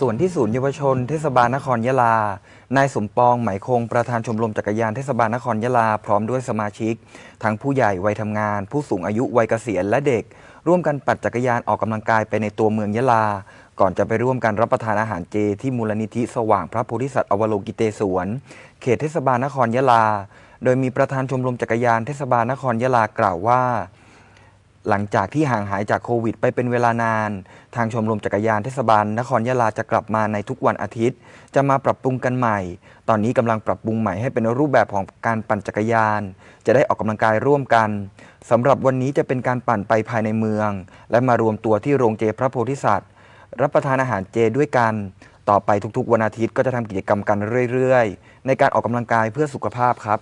ส่วนที่ศูนย์เยาวชน เทศบาลนครยะลา นายสมปองไหมคง ประธานชมรมจักรยานเทศบาลนครยะลา พร้อมด้วยสมาชิก ทั้งผู้ใหญ่ วัยทำงาน ผู้สูงอายุ วัยเกษียณ และเด็ก ร่วมกันปั่นจักรยานออกกำลังกายไปในตัวเมืองยะลา ก่อนจะไปร่วมกันรับประทานอาหารเจที่มูลนิธิสว่างพระโพธิสัตว์อวโลกิเตศวน เขตเทศบาลนครยะลา โดยมีประธานชมรมจักรยานเทศบาลนครยะลากล่าวว่าหลังจากที่ห่างหายจากโควิดไปเป็นเวลานาน ทางชมรมจักรยานเทศบาลนครยะลาจะกลับมาในทุกวันอาทิตย์ จะมาปรับปรุงกันใหม่ ตอนนี้กำลังปรับปรุงใหม่ให้เป็นรูปแบบของการปั่นจักรยาน จะได้ออกกำลังกายร่วมกัน สำหรับวันนี้จะเป็นการปั่นไปภายในเมือง และมารวมตัวที่โรงเจพระโพธิสัตว์ รับประทานอาหารเจด้วยกัน ต่อไปทุกๆ วันอาทิตย์ก็จะทำกิจกรรมกันเรื่อย ๆ ในการออกกำลังกายเพื่อสุขภาพครับ